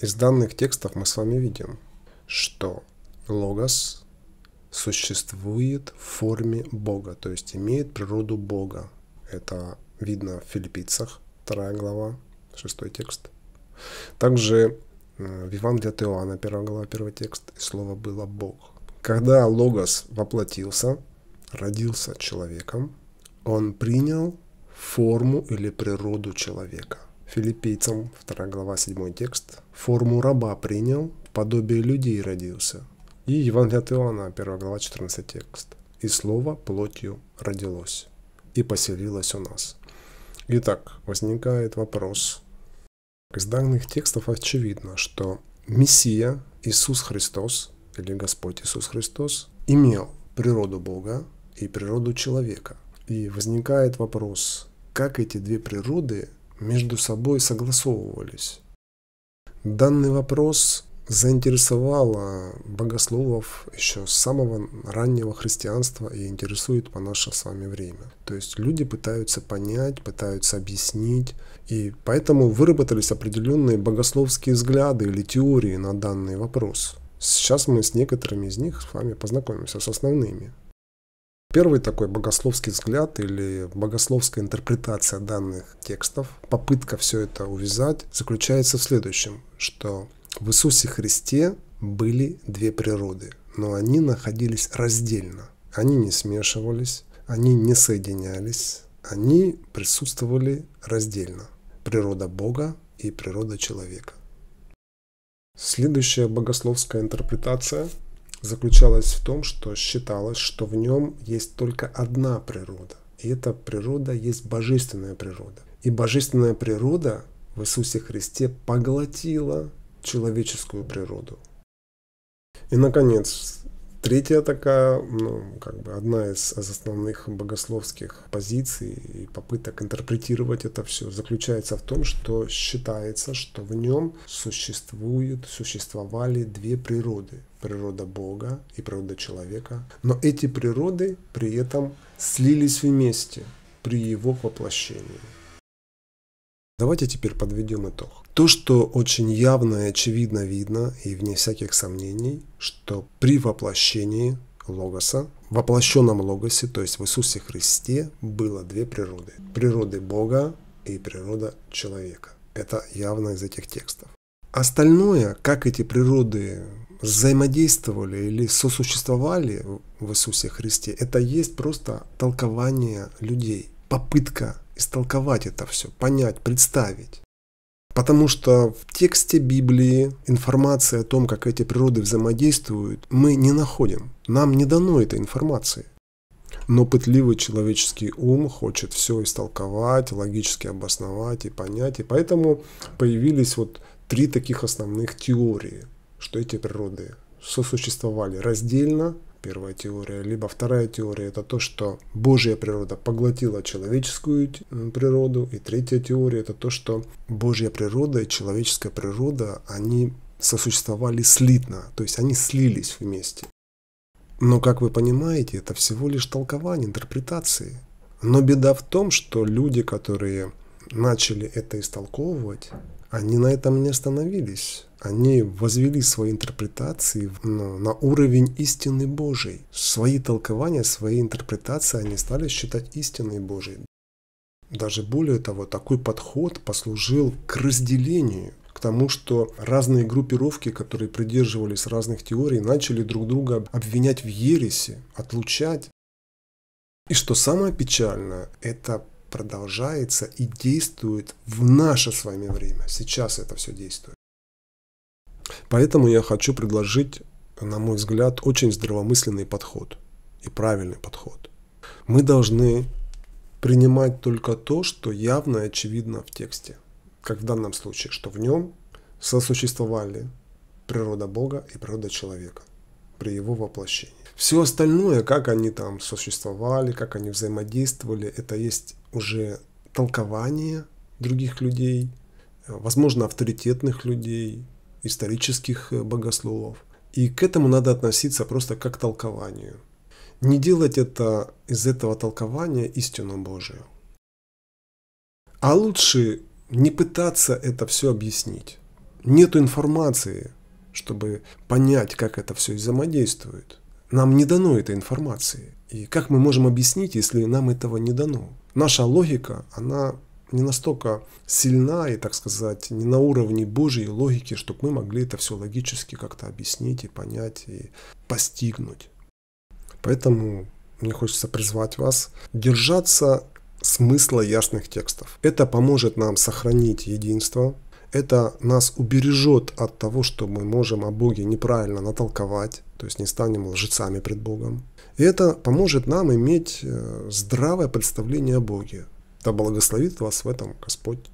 Из данных текстов мы с вами видим, что логос существует в форме Бога, то есть имеет природу Бога. Это видно в Филиппийцах, 2 глава, 6 текст. Также э, в Евангелии от Иоанна, 1 глава, 1 текст, и слово было Бог. Когда Логос воплотился, родился человеком, он принял форму или природу человека – филиппийцам, 2 глава, 7 текст, «форму раба принял, подобие людей родился». И Евангелие от Иоанна, 1 глава, 14 текст, «И слово плотью родилось, и поселилось у нас». Итак, возникает вопрос. Из данных текстов очевидно, что Мессия, Иисус Христос, или Господь Иисус Христос, имел природу Бога и природу человека. И возникает вопрос, как эти две природы между собой согласовывались. Данный вопрос заинтересовало богословов еще с самого раннего христианства и интересует по наше с вами время. То есть люди пытаются понять, пытаются объяснить, и поэтому выработались определенные богословские взгляды или теории на данный вопрос. Сейчас мы с некоторыми из них с вами познакомимся, с основными. Первый такой богословский взгляд или богословская интерпретация данных текстов, попытка все это увязать, заключается в следующем, что в Иисусе Христе были две природы, но они находились раздельно. Они не смешивались, они не соединялись, они присутствовали раздельно. Природа Бога и природа человека. Следующая богословская интерпретация заключалась в том, что считалось, что в нем есть только одна природа. И эта природа есть божественная природа. И божественная природа в Иисусе Христе поглотила человеческую природу. И, наконец, Третья такая, ну, как бы одна из, из основных богословских позиций и попыток интерпретировать это все заключается в том, что считается, что в нем существуют, существовали две природы. Природа Бога и природа человека. Но эти природы при этом слились вместе при его воплощении. Давайте теперь подведем итог. То, что очень явно и очевидно видно, и вне всяких сомнений, что при воплощении Логоса, в воплощенном Логосе, то есть в Иисусе Христе, было две природы. Природы Бога и природа человека. Это явно из этих текстов. Остальное, как эти природы взаимодействовали или сосуществовали в Иисусе Христе, это есть просто толкование людей, попытка истолковать это все, понять, представить. Потому что в тексте Библии информации о том, как эти природы взаимодействуют, мы не находим. Нам не дано этой информации. Но пытливый человеческий ум хочет все истолковать, логически обосновать и понять. И поэтому появились вот три таких основных теории, что эти природы сосуществовали раздельно, первая теория. Либо вторая теория – это то, что Божья природа поглотила человеческую э, природу. И третья теория – это то, что Божья природа и человеческая природа, они сосуществовали слитно, то есть они слились вместе. Но, как вы понимаете, это всего лишь толкование, интерпретации. Но беда в том, что люди, которые начали это истолковывать, они на этом не остановились. Они возвели свои интерпретации ну, на уровень истины Божией. Свои толкования, свои интерпретации они стали считать истиной Божией. Даже более того, такой подход послужил к разделению, к тому, что разные группировки, которые придерживались разных теорий, начали друг друга обвинять в ересе, отлучать. И что самое печальное, это продолжается и действует в наше с вами время. Сейчас это все действует. Поэтому я хочу предложить, на мой взгляд, очень здравомысленный подход и правильный подход. Мы должны принимать только то, что явно и очевидно в тексте, как в данном случае, что в нем сосуществовали природа Бога и природа человека при его воплощении. Все остальное, как они там существовали, как они взаимодействовали, это есть уже толкование других людей, э, возможно, авторитетных людей, исторических э, богословов. И к этому надо относиться просто как к толкованию. Не делать это из этого толкования истину Божию. А лучше не пытаться это все объяснить. Нет информации, чтобы понять, как это все взаимодействует. Нам не дано этой информации. И как мы можем объяснить, если нам этого не дано? Наша логика, она не настолько сильна и, так сказать, не на уровне Божьей логики, чтобы мы могли это все логически как-то объяснить и понять и постигнуть. Поэтому мне хочется призвать вас держаться смысла ясных текстов. Это поможет нам сохранить единство, это нас убережет от того, что мы можем о Боге неправильно натолковать, то есть не станем лжецами пред Богом. И это поможет нам иметь э, здравое представление о Боге. Да благословит вас в этом Господь.